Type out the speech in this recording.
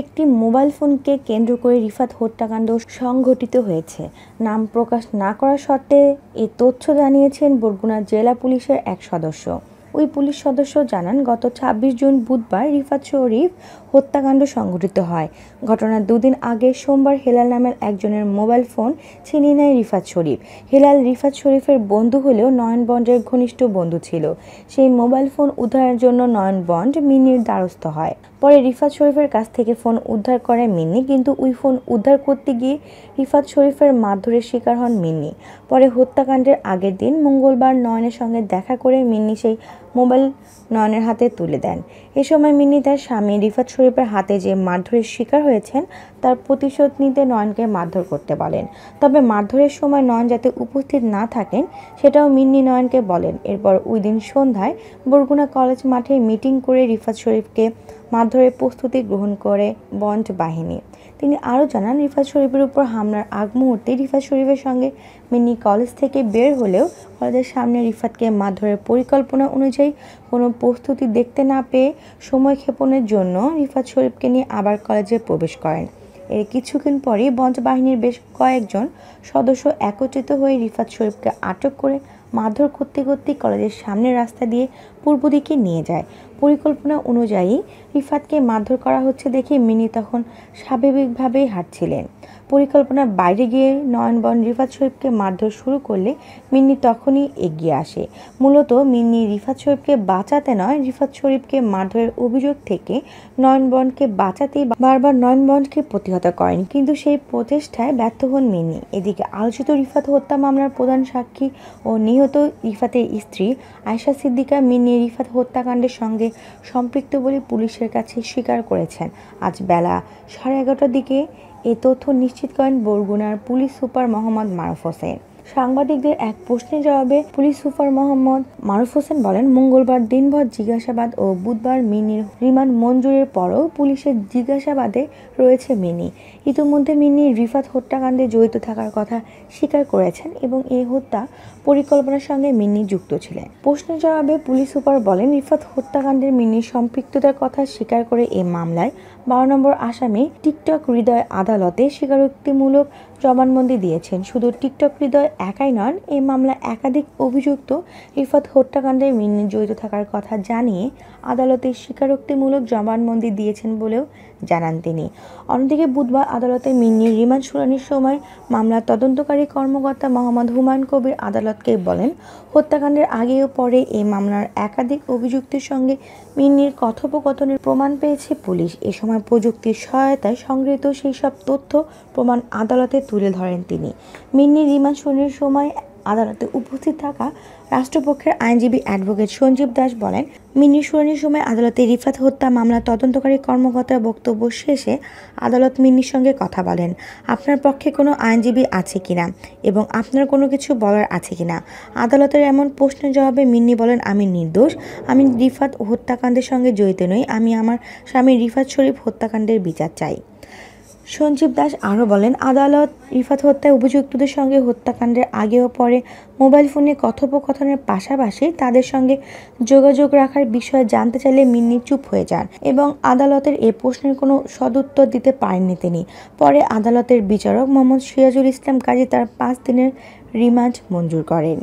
একটি মোবাইল ফোনকে কেন্দ্র করে রিফাত হত্যাকাণ্ড সংঘটিত হয়েছে নাম প্রকাশ না করা সত্ত্বে এ তথ্য জানিয়েছেন বরগুনা জেলা পুলিশের এক সদস্য ওই পুলিশ সদস্য জানান গত ২৬ জুন বুধবার রিফাত শরীফ হত্যাকাণ্ড সংঘটিত হয় ঘটনার দুদিন আগে সোমবার হেলাল নামের একজনের মোবাইল ফোন ছিনিয়ে নেয় রিফাত শরীফ হেলাল রিফাত শরীফের বন্ধু হলেও নয়ন বন্ডের ঘনিষ্ঠ বন্ধু ছিল সেই মোবাইল ফোন উদ্ধারের জন্য নয়ন বন্ড মিনির দ্বারস্থ হয় পরে রিফাত শরীফের কাছ থেকে ফোন উদ্ধার করে মিন্নি কিন্তু ওই ফোন উদ্ধার করতে গিয়ে রিফাত শরীফের মারধরের শিকার হন মিন্নি পরে হত্যাকাণ্ডের আগের দিন মঙ্গলবার নয়নের সঙ্গে দেখা করে মিন্নি সেই মোবাইল নয়নের হাতে তুলে দেন এ সময় মিনি তার স্বামী রিফাত শরীফের হাতে যে মারধরের শিকার হয়েছেন তার প্রতিশোধ নিতে নয়নকে মারধর করতে বলেন তবে মারধরের সময় নয়ন যাতে উপস্থিত না থাকেন সেটাও মিন্নি নয়নকে বলেন এরপর ওই দিন সন্ধ্যায় বরগুনা কলেজ মাঠে মিটিং করে রিফাত শরীফকে মারধরের প্রস্তুতি গ্রহণ করে বন্ড বাহিনী তিনি আরও জানান রিফাত শরীফের উপর হামলার আগ মুহূর্তে রিফাত শরীফের সঙ্গে মিনি কলেজ থেকে বের হলেও কলেজের সামনে রিফাতকে মারধরের পরিকল্পনা অনুযায়ী কোনো প্রস্তুতি দেখতে না পেয়ে সময় ক্ষেপণের জন্য রিফাত শরীফকে নিয়ে আবার কলেজে প্রবেশ করেন এর কিছুক্ষণ পরেই বঞ্চ বাহিনীর বেশ কয়েকজন সদস্য একত্রিত হয়ে রিফাত শরীফকে আটক করে মারধর করতে করতে কলেজের সামনের রাস্তা দিয়ে পূর্ব দিকে নিয়ে যায় পরিকল্পনা অনুযায়ী রিফাতকে মারধর করা হচ্ছে দেখে মিনি তখন স্বাভাবিকভাবেই হাঁটছিলেন পরিকল্পনার বাইরে গিয়ে নয়নবন রিফাত শরীফকে মারধর শুরু করলে মিন্নি তখনই এগিয়ে আসে মূলত মিন্নি রিফাত শরীফকে বাঁচাতে নয় রিফাত শরীফকে মারধরের অভিযোগ থেকে নয়নবনকে বাঁচাতে বারবার নয়নবনকে প্রতিহত করেন কিন্তু সেই প্রচেষ্টায় ব্যর্থ হন মিন্নি এদিকে আলোচিত রিফাত হত্যা মামলার প্রধান সাক্ষী ও নিহত রিফাতের স্ত্রী আয়সা সিদ্দিকা মিন্নি রিফাত হত্যাকাণ্ডের সঙ্গে সম্পৃক্ত বলে পুলিশের কাছে স্বীকার করেছেন আজ বেলা সাড়ে এগারোটার দিকে এ তথ্য নিশ্চিত করেন বরগুনার পুলিশ সুপার মোহাম্মদ মারুফ হোসেন সাংবাদিকদের এক প্রশ্নের জবাবে পুলিশ সুপার মোহাম্মদ মারুফ হোসেন বলেন মঙ্গলবার দিনভর জিজ্ঞাসাবাদ ও বুধবার মিনির রিমান্ড মঞ্জুরের পরও পুলিশের জিজ্ঞাসাবাদে রয়েছে মিনি ইতিমধ্যে মিনি রিফাত হত্যাকাণ্ডে জড়িত থাকার কথা স্বীকার করেছেন এবং এই হত্যা পরিকল্পনার সঙ্গে মিন্নি যুক্ত ছিলেন প্রশ্নের জবাবে পুলিশ সুপার বলেন রিফাত হত্যাকাণ্ডের মিনির সম্পৃক্ততার কথা স্বীকার করে এ মামলায় বারো নম্বর আসামি টিকটক হৃদয় আদালতে স্বীকারোক্তিমূলক জবানবন্দি দিয়েছেন শুধু টিকটক হৃদয় একাই নন এই মামলা একাধিক অভিযুক্ত রিফাত হত্যাকাণ্ডে মিন্নি জড়িত থাকার কথা জানিয়ে আদালতে স্বীকারোক্তিমূলক জবানবন্দি দিয়েছেন বলেও জানান তিনি অন্যদিকে বুধবার আদালতে মিন্নির রিমান্ড শুনানির সময় মামলার তদন্তকারী কর্মকর্তা মোহাম্মদ হুমায়ুন কবির আদালতকে বলেন হত্যাকাণ্ডের আগে ও পরে এই মামলার একাধিক অভিযুক্তের সঙ্গে মিন্নির কথোপকথনের প্রমাণ পেয়েছে পুলিশ এ সময় প্রযুক্তির সহায়তায় সংগৃহীত সেই সব তথ্য প্রমাণ আদালতে তুলে ধরেন তিনি মিন্নি রিমান্ড শুনির সময় আদালতে উপস্থিত থাকা রাষ্ট্রপক্ষের আইনজীবী অ্যাডভোকেট সঞ্জীব দাস বলেন মিনি শুনানির সময় আদালতে রিফাত হত্যা মামলা তদন্তকারী কর্মকর্তার বক্তব্য শেষে আদালত মিন্নির সঙ্গে কথা বলেন আপনার পক্ষে কোনো আইনজীবী আছে কিনা এবং আপনার কোনো কিছু বলার আছে কিনা আদালতের এমন প্রশ্নের জবাবে মিন্নি বলেন আমি নির্দোষ আমি রিফাত হত্যাকাণ্ডের সঙ্গে জড়িত নই আমি আমার স্বামী রিফাত শরীফ হত্যাকাণ্ডের বিচার চাই সঞ্জীব দাস আরও বলেন আদালত রিফাত হত্যায় অভিযুক্তদের সঙ্গে হত্যাকাণ্ডের আগে ও পরে মোবাইল ফোনে কথোপকথনের পাশাপাশি তাদের সঙ্গে যোগাযোগ রাখার বিষয়ে জানতে চাইলে মিন্নি চুপ হয়ে যান এবং আদালতের এ প্রশ্নের কোনো সদুত্তর দিতে পারেননি তিনি পরে আদালতের বিচারক মোহাম্মদ সিরাজুল ইসলাম কাজী তার পাঁচ দিনের রিমান্ড মঞ্জুর করেন